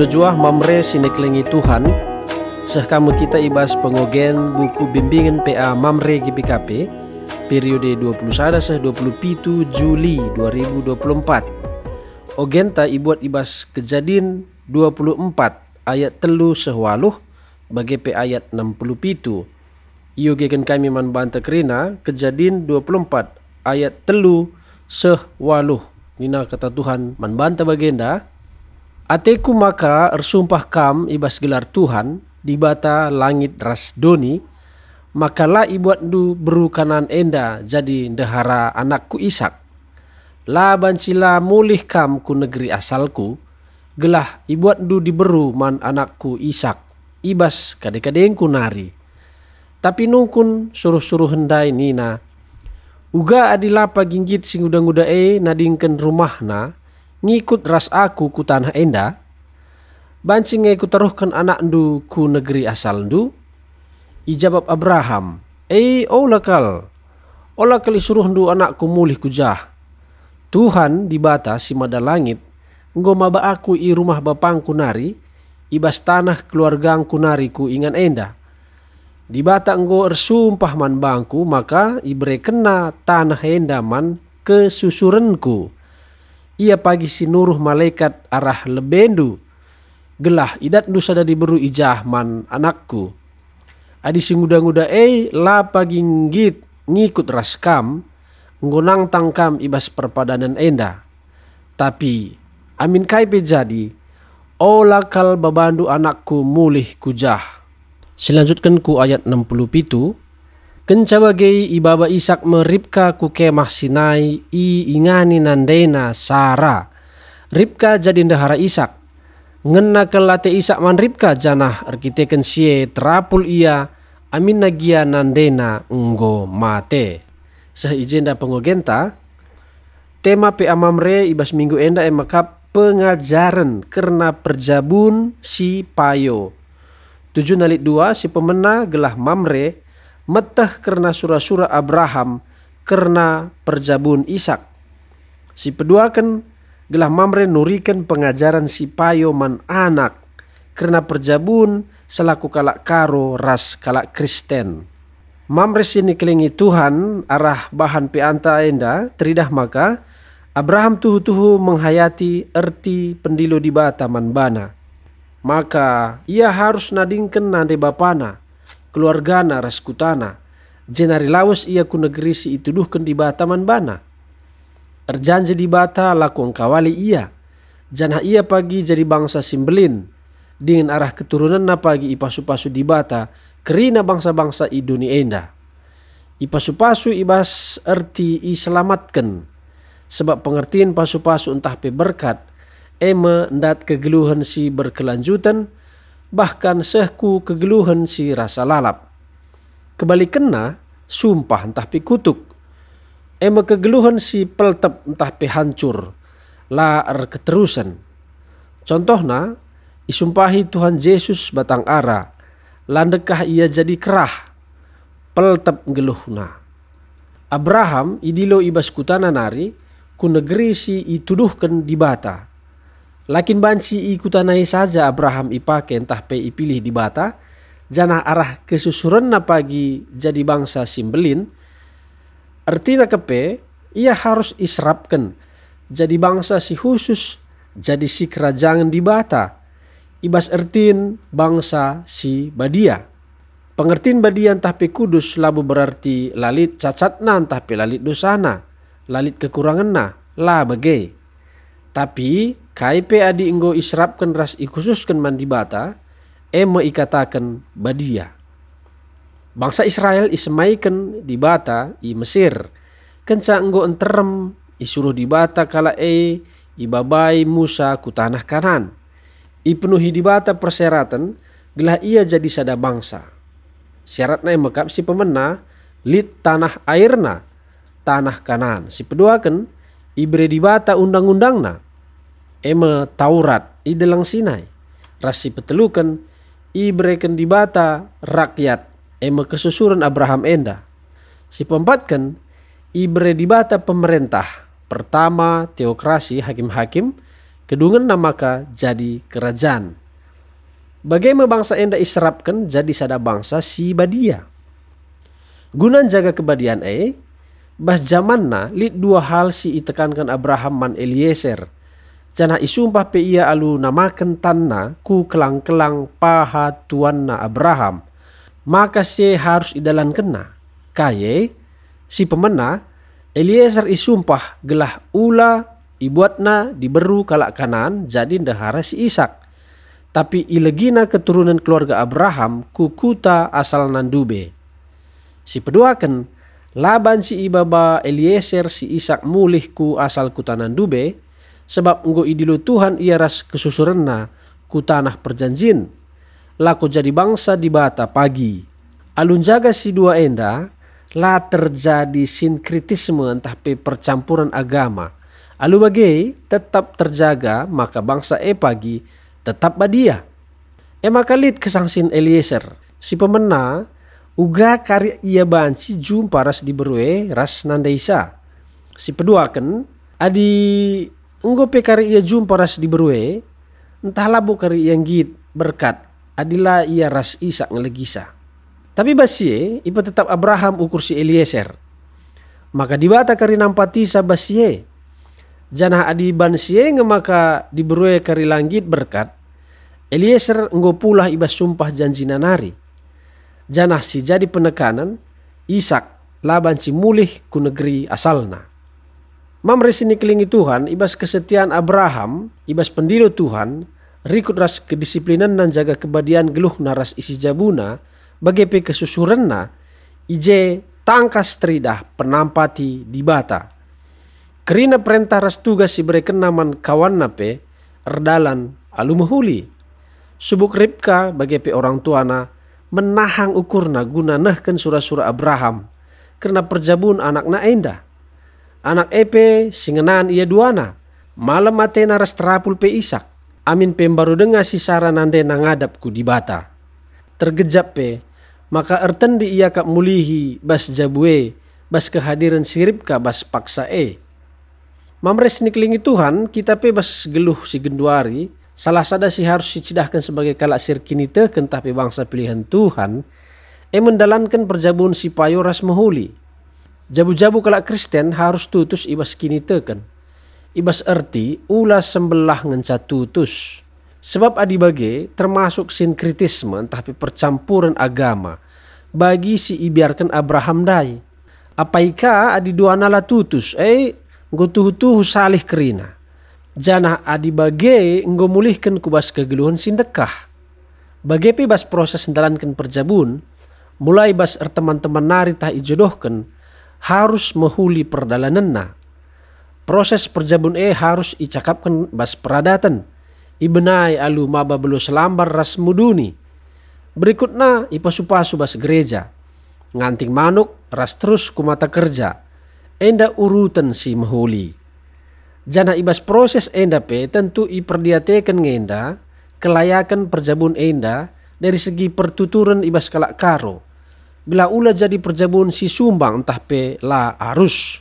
Jojuah mamre sineklingi Tuhan seh kamu kita ibas pengogen buku bimbingan PA Mamre GPKP periode 21 seh 27 Juli 2024. Ogenta ibuat ibas kejadian 24 ayat telu sehwaluh bagi PA ayat 60 pitu. Iyo gegen kami man banta kerina kejadian 24 ayat telu sehwaluh. Nina kata Tuhan man banta bagenda Ateku maka ersumpah kam ibas gelar Tuhan di bata langit ras doni. makalah ibuat du beru kanan enda jadi dehara anakku Isak La bancila mulih kam ku negeri asalku, gelah ibuat du diberu man anakku Isak ibas kadeng-kadengku nari. Tapi nungkun suruh-suruh hendai nina, Uga adilah pagingkit sing udang-udae e nadingken rumahna, ngikut ras aku ku tanah enda, bancing ku teruhkan anak ndu ku negeri asal ndu, ijabab Abraham, eh olakal, olakal isuruh ndu anakku mulih ku jah Tuhan dibata si mada langit, enggo maba aku i rumah bapang ku nari, ibas tanah ku nari ku ingan enda. Di bata enggo ersumpah man bangku, maka ibre kena tanah enda man kesusurenku ia pagi sinuruh malaikat arah lebendu. Gelah idat dari beru ijah man anakku. Adi si muda muda eh la pagi ngit ngikut raskam ngonang tangkam ibas perpadanan enda. Tapi amin kai jadi ola oh, kal babandu anakku mulih kujah. Selanjutkan ku ayat 60 pitu Kencawagei ibaba isak meripka kuke sinai i ingani nandena sara. Ripka jadi ndahara isak. Ngena kelate isak man ripka janah erkiteken sie terapul ia amin nagia nandena nggo mate. Seijenda pengogenta. Tema pe amamre ibas minggu enda emakap pengajaran karena perjabun si payo. tujuh nalit dua si pemenang gelah mamre Metah karena sura-sura Abraham karena perjabun Ishak. Si peduakan gelah mamre nurikan pengajaran si payo man anak karena perjabun selaku kalak karo ras kalak Kristen. Mamre sini kelingi Tuhan arah bahan pianta enda teridah maka Abraham tuhu-tuhu menghayati erti pendilo di man bana. Maka ia harus nadingken nade bapana keluarga na raskutana, jenari lawas ia ku negeri si ituduhkan di bata bana. Erjanji di bata lakon kawali ia, janah ia pagi jadi bangsa simbelin, dengan arah keturunan na pagi ipasu-pasu di bata, kerina bangsa-bangsa dunia enda. Ipasu-pasu ibas erti iselamatkan, sebab pengertian pasu-pasu entah pe berkat, eme ndat kegeluhan si berkelanjutan, bahkan sehku kegeluhan si rasa lalap. Kembali kena, sumpah entah pikutuk, kutuk. kegeluhan si peltep entah pi hancur, laar keterusan. Contohna, isumpahi Tuhan Yesus batang ara, landekah ia jadi kerah, peltep geluhna. Abraham idilo ibas kutana nari, ku negeri si ituduhkan di bata. Lakin banci naik saja Abraham ipake entah pe ipilih di bata, jana arah kesusuran na pagi jadi bangsa simbelin, artinya kepe ia harus israpken jadi bangsa si khusus jadi si kerajaan di bata. Ibas ertin bangsa si badia. Pengertin badian tapi kudus labu berarti lalit cacat nan tapi lalit dosana, lalit kekurangan na, la bagai. Tapi kaipe adi enggo israpkan ras ikhususkan mandi bata, ema ikatakan badia. Bangsa Israel ismaikan di bata i Mesir. Kenca enggo enterem isuruh di bata kala e ibabai Musa ku tanah kanan. Ipenuhi di bata perseratan gelah ia jadi sada bangsa. Syaratnya e mekap si pemenang lit tanah airna tanah kanan. Si peduakan ibre dibata undang-undangna ema Taurat i dalang Sinai rasi petelukan ibre ken dibata rakyat ema kesusuran Abraham enda si pempatkan ibre dibata pemerintah pertama teokrasi hakim-hakim kedungan namaka jadi kerajaan Bagaimana bangsa enda israpkan jadi sada bangsa si badia. Gunan jaga kebadian e, Bas zamanna lid dua hal si itekankan Abraham man Eliezer. Jana isumpah pe ia alu nama kentanna ku kelang-kelang paha tuanna Abraham. Maka si harus idalan kena. Kaye si pemena Eliezer isumpah gelah ula ibuatna diberu kalak kanan jadi dahara si Isak, tapi ilegina keturunan keluarga Abraham kukuta asal Nandube. Si peduaken Laban si Ibaba Eliezer si Isak mulihku asal kutanan Dube, sebab enggo idilu Tuhan ia ras kesusurenna ku tanah perjanjin. Laku jadi bangsa di bata pagi. Alun jaga si dua enda, la terjadi sinkritisme entah pe percampuran agama. Alu bagai tetap terjaga maka bangsa e pagi tetap badia. Emakalit kesangsin Eliezer, si pemenang. Uga karya ia banci jumpa ras di berue ras nandaisa. Si peduakan adi enggo pe karya ia jum paras di berue entah labu karya yang git berkat adila ia ras isa ngelegisa. Tapi basie ipa tetap Abraham ukur si Eliezer. Maka dibata kari nampati sa sabasie. jana adi bansie ngemaka di diberue kari langit berkat Eliezer enggo pulah ibas sumpah janji nanari janah si jadi penekanan Ishak laban si mulih ku negeri asalna. sini kelingi Tuhan, ibas kesetiaan Abraham, ibas pendiru Tuhan, rikut ras kedisiplinan dan jaga kebadian geluh naras isi jabuna, pe kesusurenna, ije tangkas teridah penampati di bata. Kerina perintah ras tugas si bereken kenaman kawan nape, erdalan alumuhuli. Subuk ribka pe orang tuana, menahang ukurna guna nehken surah surah Abraham karena perjabun anak na enda. Anak Epe singenan ia duana. Malam matena restrapul pe Isak. Amin baru dengar si saranande nangadapku di bata. Tergejap pe, maka ertendi ia kap mulihi bas jabue, bas kehadiran sirip ka bas paksa e. Mamres niklingi Tuhan, kita pe bas geluh si genduari, salah sada si harus dicidahkan sebagai kalak sirkin itu kentapi bangsa pilihan Tuhan e mendalankan perjabun si payo rasmahuli. Jabu-jabu kalak Kristen harus tutus ibas kini teken. Ibas erti ulas sembelah ngenca tutus. Sebab adibage termasuk sinkritisme tapi percampuran agama bagi si ibiarkan Abraham dai. Apaika adi duana la tutus eh gotuhu tuh salih kerina Janah adi bage nggo mulihkan kubas kegeluhan sindekah. Bagepi bas proses ndalankan perjabun, mulai bas er teman-teman nari tah ijodohkan, harus mehuli perdalanenna. Proses perjabun e harus icakapkan bas peradatan. Ibenai alu maba belu selambar ras muduni. Berikutna ipasupasu bas gereja. Nganting manuk ras terus kumata kerja. Enda urutan si mehuli. Jana ibas proses enda pe tentu iperdiateken ngenda kelayakan perjabun enda dari segi pertuturan ibas kalak karo. Bila ula jadi perjabun si sumbang entah pe la arus.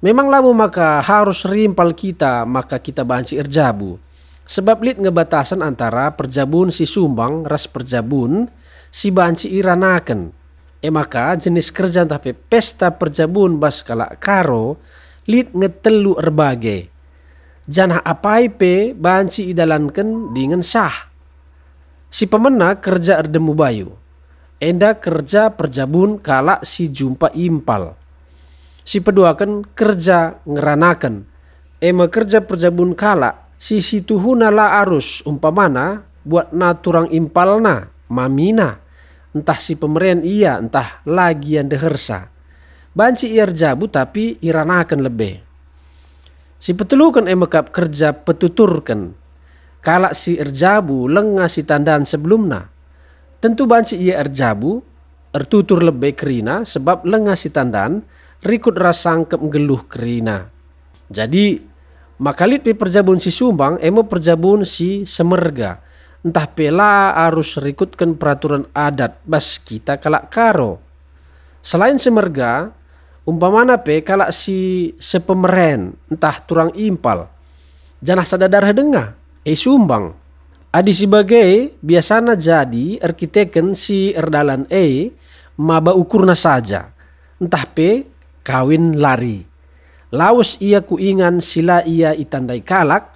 Memang labu maka harus rimpal kita maka kita banci erjabu. Sebab lit ngebatasan antara perjabun si sumbang ras perjabun si banci iranaken. E maka jenis kerja entah pe pesta perjabun bas kalak karo lit ngetelu erbage. Jana apai pe banci idalankan dengan sah. Si pemena kerja erdemu bayu. Enda kerja perjabun kala si jumpa impal. Si peduakan kerja ngeranakan. Ema kerja perjabun kala si situhuna la arus umpamana buat naturang impalna mamina entah si pemerian iya entah lagi yang dehersa banci iar jabu tapi iranakan lebih. Si kan emekap kerja petuturkan. Kalak si erjabu lengah si tandaan sebelumna. Tentu banci ia erjabu, ertutur lebih kerina sebab lengah si tandaan rikut rasangkep geluh kerina. Jadi, makalit pi perjabun si sumbang emo perjabun si semerga. Entah pela arus rikutkan peraturan adat bas kita kalak karo. Selain semerga, umpamana pe kalak si sepemeren entah turang impal janah sadadar dengah eh sumbang adi sebagai biasana jadi arkiteken si erdalan e maba ukurna saja entah pe kawin lari laus ia kuingan sila ia itandai kalak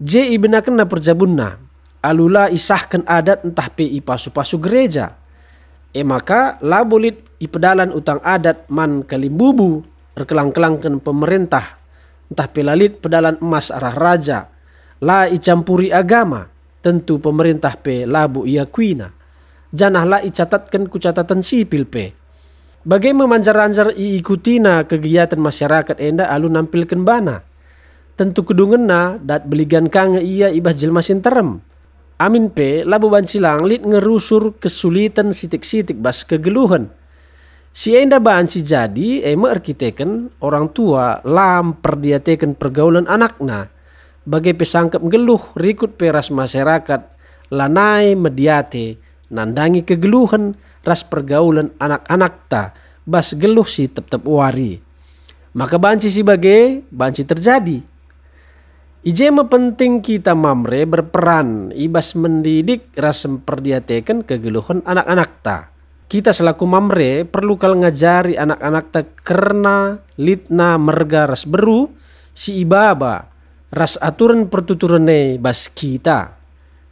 je ibenakena perjabunna alula isahkan adat entah pe ipasu-pasu gereja e maka labulit ipedalan utang adat man kalimbubu berkelang-kelangkan pemerintah entah pelalit pedalan emas arah raja la icampuri agama tentu pemerintah pe labu ia kuina janah la icatatkan ku catatan sipil pe bagai memanjar-anjar iikutina kegiatan masyarakat enda alu nampilkan bana tentu kedungena dat beligan kang ia ibah jelmasin terem Amin pe labu bancilang lit ngerusur kesulitan sitik-sitik bas kegeluhan. Si enda banci jadi, ema arkiteken orang tua lam perdiateken pergaulan anakna. Bagai pesangkep geluh rikut peras masyarakat, lanai mediate, nandangi kegeluhan ras pergaulan anak-anak ta, bas geluh si tep wari. Maka banci si bagai, banci terjadi. Ijema penting kita mamre berperan, ibas mendidik ras perdiateken kegeluhan anak-anak ta kita selaku mamre perlu kal ngajari anak-anak tak karena litna merga ras beru si ibaba ras aturan pertuturane bas kita.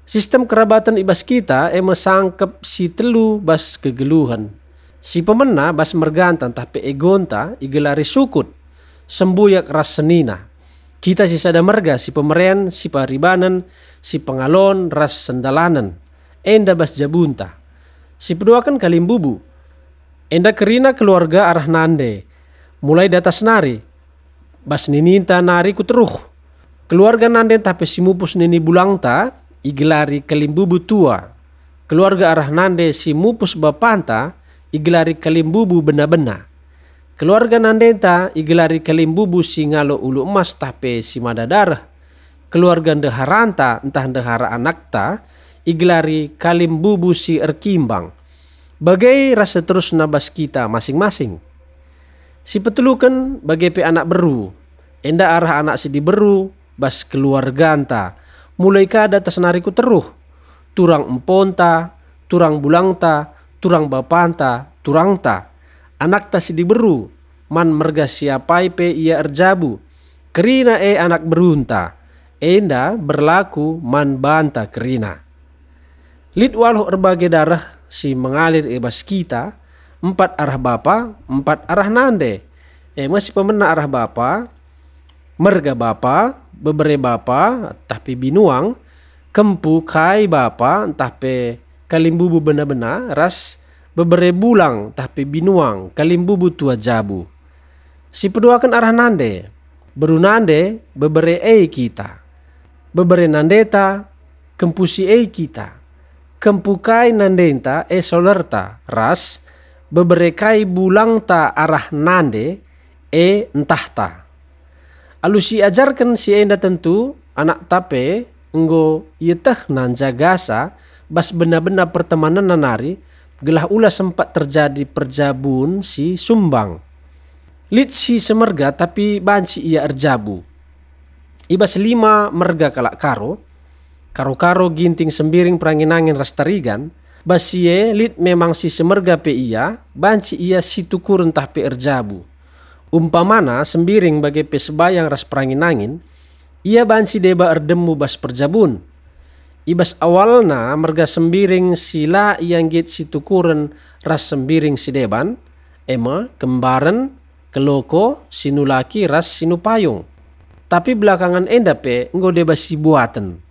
Sistem kerabatan ibas kita emang sangkep si telu bas kegeluhan. Si pemena bas mergantan tapi egonta igelari sukut sembuyak ras senina. Kita si sada merga si pemeren si paribanan si pengalon ras sendalanan. Enda bas jabunta Si kan kalim bubu, Enda kerina keluarga arah nande, mulai datas nari. Bas nini ta nari kuteruh. Keluarga nande tapi mupus nini bulang bulangta, igelari kalim bubu tua. Keluarga arah nande si simupus bapanta, igelari kalim bubu benda-benda. Keluarga nande ta igelari kalim kalimbubu ngalo ulu emas tapi si madadar. Keluarga ndeharanta entah ndehara anakta, iglari kalim bubusi erkimbang. Bagai rasa terus nabas kita masing-masing. Si petelukan bagai pe anak beru. Enda arah anak si di beru, bas keluarga anta. Mulai kada tersenariku teruh. Turang emponta, turang bulangta, turang bapanta, turangta, Anak ta si di beru, man merga siapai pe ia erjabu. Kerina e anak berunta. Enda berlaku man banta kerina. Lid waluh berbagai darah si mengalir ibas e kita empat arah bapa, empat arah nande. Eh masih pemenang arah bapa, merga bapa, bebere bapa, tapi binuang, kempu kai bapa, tapi kalimbubu bena-bena, ras bebere bulang, tapi binuang, kalimbubu tua jabu. Si peduakan arah nande, beru berunande bebere E kita, bebere nandeta, kempusi E kita kempukai nandenta e solerta ras beberekai bulang ta arah nande e entahta. Alusi ajarkan si enda tentu anak tape enggo yeteh jagasa bas benda-benda pertemanan nanari gelah ula sempat terjadi perjabun si sumbang. Lit si semerga tapi banci ia erjabu. Ibas lima merga kalak karo Karo-karo ginting sembiring peranginangin rastarigan, basie lit memang si semerga pe ia, banci ia si tukur entah pe erjabu. Umpamana sembiring bagai pe sebayang ras peranginangin, ia banci deba erdemu bas perjabun. Ibas awalna merga sembiring sila yang git si tukuren ras sembiring si deban, ema kembaren keloko sinulaki ras sinupayung. Tapi belakangan endape ngode basi buaten.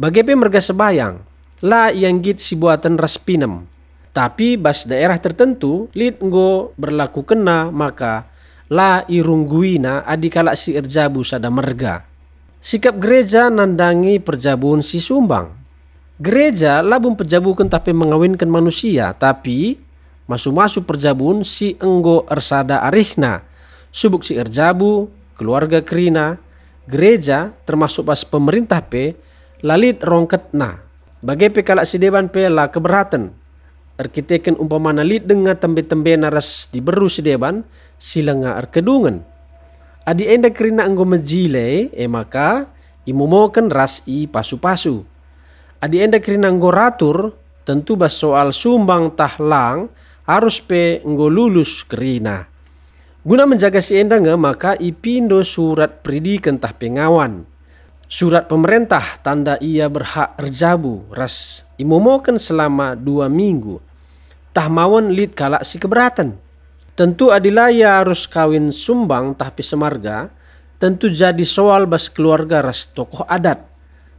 Bagaimana pemerga sebayang, la yang git si buatan raspinem. Tapi bas daerah tertentu, lit ngo berlaku kena maka la irungguina adikala si erjabu sada merga. Sikap gereja nandangi perjabuan si sumbang. Gereja labung perjabukan tapi mengawinkan manusia, tapi masuk-masuk perjabun si enggo ersada arihna, subuk si erjabu, keluarga kerina, gereja termasuk pas pemerintah pe, lalit rongket na. Bagai pekalak sideban pela keberatan. Arkiteken umpama lit dengan tembe-tembe naras di beru sideban silanga erkedungan. Adi enda kerina anggo mejile, e maka imumoken ras i pasu-pasu. Adi enda kerina anggo ratur, tentu bas soal sumbang tahlang harus pe enggo lulus kerina. Guna menjaga si enda endanga maka ipindo surat pridi kentah pengawan surat pemerintah tanda ia berhak erjabu ras imomoken selama dua minggu. Tah mawon lid kalak si keberatan. Tentu adilaya harus kawin sumbang tapi semarga, tentu jadi soal bas keluarga ras tokoh adat.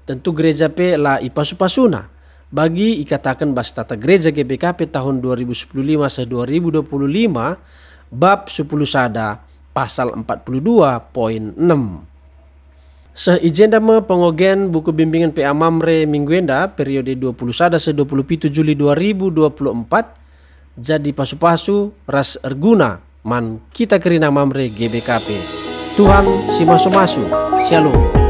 Tentu gereja pe la ipasupasuna. Bagi ikatakan bas tata gereja GBKP tahun 2015 2025 bab 10 sada pasal 42 poin 6. Seijenda dama pengogen buku bimbingan PA Mamre Mingguenda periode sada se 27 Juli 2024 jadi pasu-pasu ras erguna man kita kerina Mamre GBKP. Tuhan si masu-masu. Shalom.